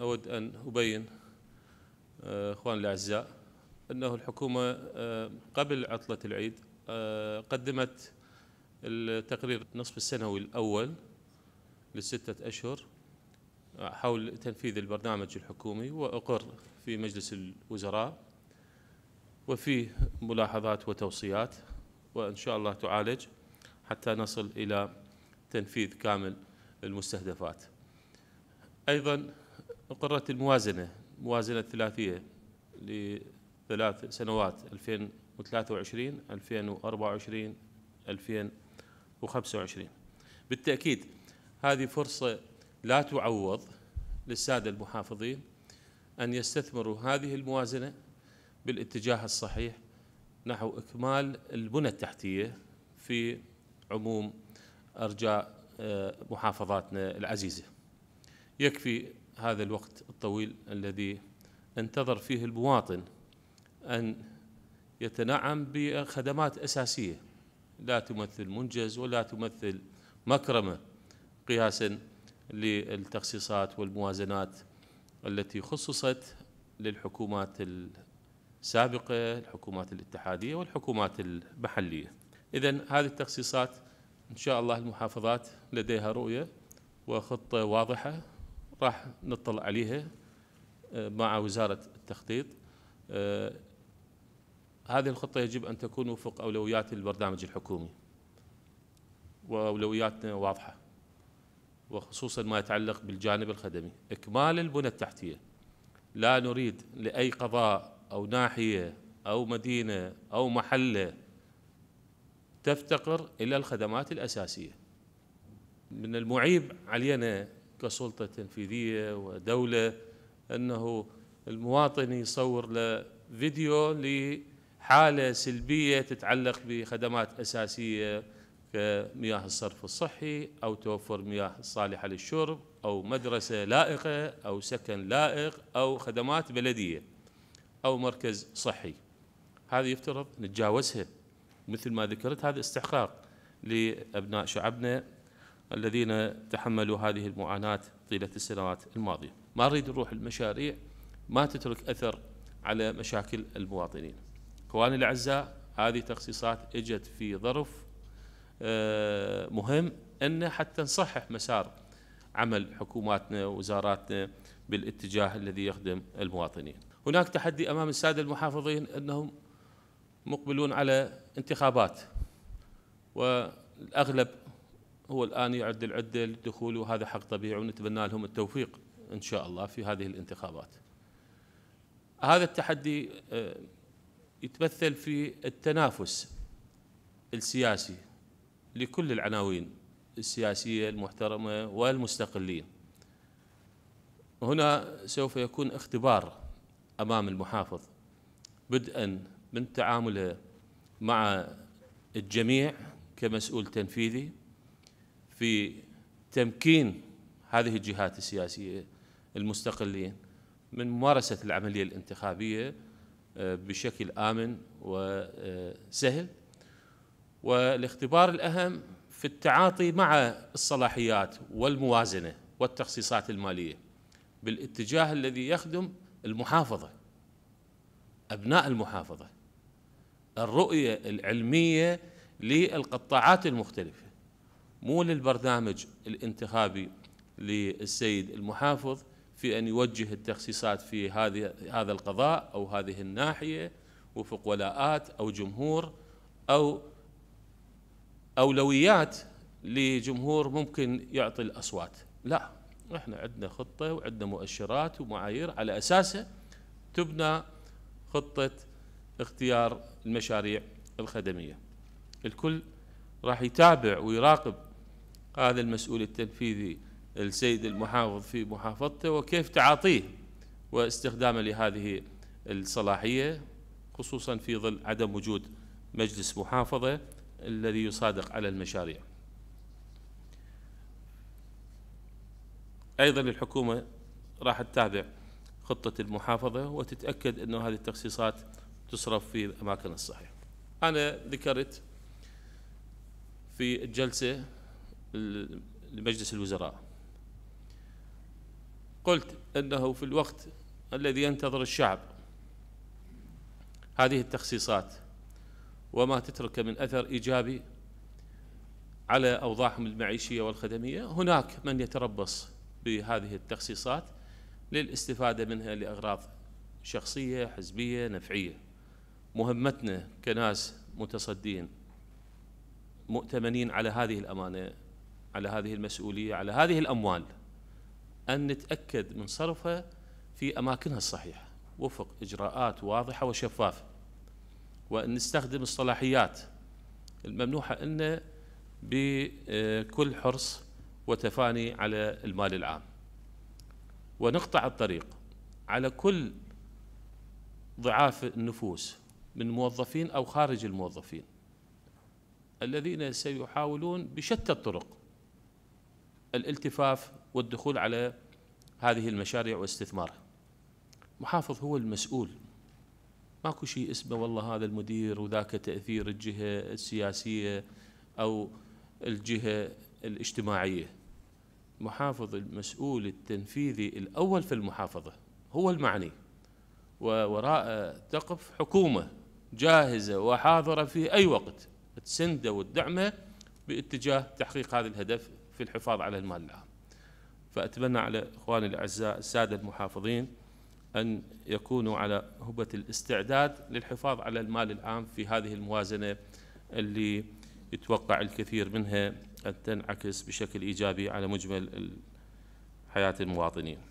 أود أن أبين آه، إخواني الأعزاء أنه الحكومة آه، قبل عطلة العيد آه، قدمت التقرير النصف السنوي الأول لستة أشهر حول تنفيذ البرنامج الحكومي وأقر في مجلس الوزراء وفيه ملاحظات وتوصيات وإن شاء الله تعالج حتى نصل إلى تنفيذ كامل المستهدفات أيضا أقرت الموازنة موازنة ثلاثية لثلاث سنوات 2023 2024 2025 بالتأكيد هذه فرصة لا تعوض للسادة المحافظين أن يستثمروا هذه الموازنة بالاتجاه الصحيح نحو إكمال البنى التحتية في عموم أرجاء آه، محافظاتنا العزيزة يكفي هذا الوقت الطويل الذي انتظر فيه المواطن أن يتنعم بخدمات أساسية لا تمثل منجز ولا تمثل مكرمة قياسا للتخصيصات والموازنات التي خصصت للحكومات السابقة الحكومات الاتحادية والحكومات المحلية إذا هذه التخصيصات إن شاء الله المحافظات لديها رؤية وخطة واضحة راح نطلع عليها آه، مع وزارة التخطيط آه، هذه الخطة يجب أن تكون وفق أولويات البرنامج الحكومي وأولوياتنا واضحة وخصوصا ما يتعلق بالجانب الخدمي إكمال البنى التحتية لا نريد لأي قضاء أو ناحية أو مدينة أو محلة تفتقر إلى الخدمات الأساسية من المعيب علينا كسلطة تنفيذية ودولة أنه المواطن يصور له فيديو لحالة سلبية تتعلق بخدمات أساسية كمياه الصرف الصحي أو توفر مياه صالحة للشرب أو مدرسة لائقة أو سكن لائق أو خدمات بلدية أو مركز صحي هذه يفترض نتجاوزها مثل ما ذكرت هذا استحقاق لأبناء شعبنا الذين تحملوا هذه المعاناة طيلة السنوات الماضية ما نريد نروح المشاريع ما تترك أثر على مشاكل المواطنين كواني الأعزاء هذه تخصيصات اجت في ظرف آه، مهم أن حتى نصحح مسار عمل حكوماتنا ووزاراتنا بالاتجاه الذي يخدم المواطنين هناك تحدي أمام السادة المحافظين أنهم مقبلون على انتخابات والأغلب هو الآن يعد العدة للدخول وهذا حق طبيعي ونتمنى لهم التوفيق إن شاء الله في هذه الانتخابات هذا التحدي آه، يتمثل في التنافس السياسي لكل العناوين السياسية المحترمة والمستقلين هنا سوف يكون اختبار أمام المحافظ بدءا من تعامله مع الجميع كمسؤول تنفيذي في تمكين هذه الجهات السياسية المستقلين من ممارسة العملية الانتخابية آه، بشكل آمن وسهل والاختبار الأهم في التعاطي مع الصلاحيات والموازنة والتخصيصات المالية بالاتجاه الذي يخدم المحافظة أبناء المحافظة الرؤية العلمية للقطاعات المختلفة مو للبرنامج الانتخابي للسيد المحافظ في ان يوجه التخصيصات في هذه هذا القضاء او هذه الناحيه وفق ولاءات او جمهور او اولويات لجمهور ممكن يعطي الاصوات لا احنا عندنا خطه وعندنا مؤشرات ومعايير على اساسها تبنى خطه اختيار المشاريع الخدميه الكل راح يتابع ويراقب هذا المسؤول التنفيذي السيد المحافظ في محافظته وكيف تعاطيه واستخدامه لهذه الصلاحية خصوصا في ظل عدم وجود مجلس محافظة الذي يصادق على المشاريع أيضا الحكومة راح تتابع خطة المحافظة وتتأكد أن هذه التخصيصات تصرف في الأماكن الصحيحة أنا ذكرت في الجلسة لمجلس الوزراء قلت أنه في الوقت الذي ينتظر الشعب هذه التخصيصات وما تترك من أثر إيجابي على أوضاعهم المعيشية والخدمية هناك من يتربص بهذه التخصيصات للاستفادة منها لأغراض شخصية حزبية نفعية مهمتنا كناس متصدين مؤتمنين على هذه الأمانة على هذه المسؤولية على هذه الأموال أن نتأكد من صرفها في أماكنها الصحيحة وفق إجراءات واضحة وشفافة وأن نستخدم الصلاحيات الممنوحة لنا بكل حرص وتفاني على المال العام ونقطع الطريق على كل ضعاف النفوس من موظفين أو خارج الموظفين الذين سيحاولون بشتى الطرق الالتفاف والدخول على هذه المشاريع واستثمارها محافظ هو المسؤول ماكو شيء اسمه والله هذا المدير وذاك تأثير الجهة السياسية أو الجهة الاجتماعية محافظ المسؤول التنفيذي الأول في المحافظة هو المعني ووراء تقف حكومة جاهزة وحاضرة في أي وقت تسنده وتدعمه باتجاه تحقيق هذا الهدف في الحفاظ على المال العام فأتمنى على إخواني الأعزاء السادة المحافظين أن يكونوا على هبة الاستعداد للحفاظ على المال العام في هذه الموازنة اللي يتوقع الكثير منها أن تنعكس بشكل إيجابي على مجمل حياة المواطنين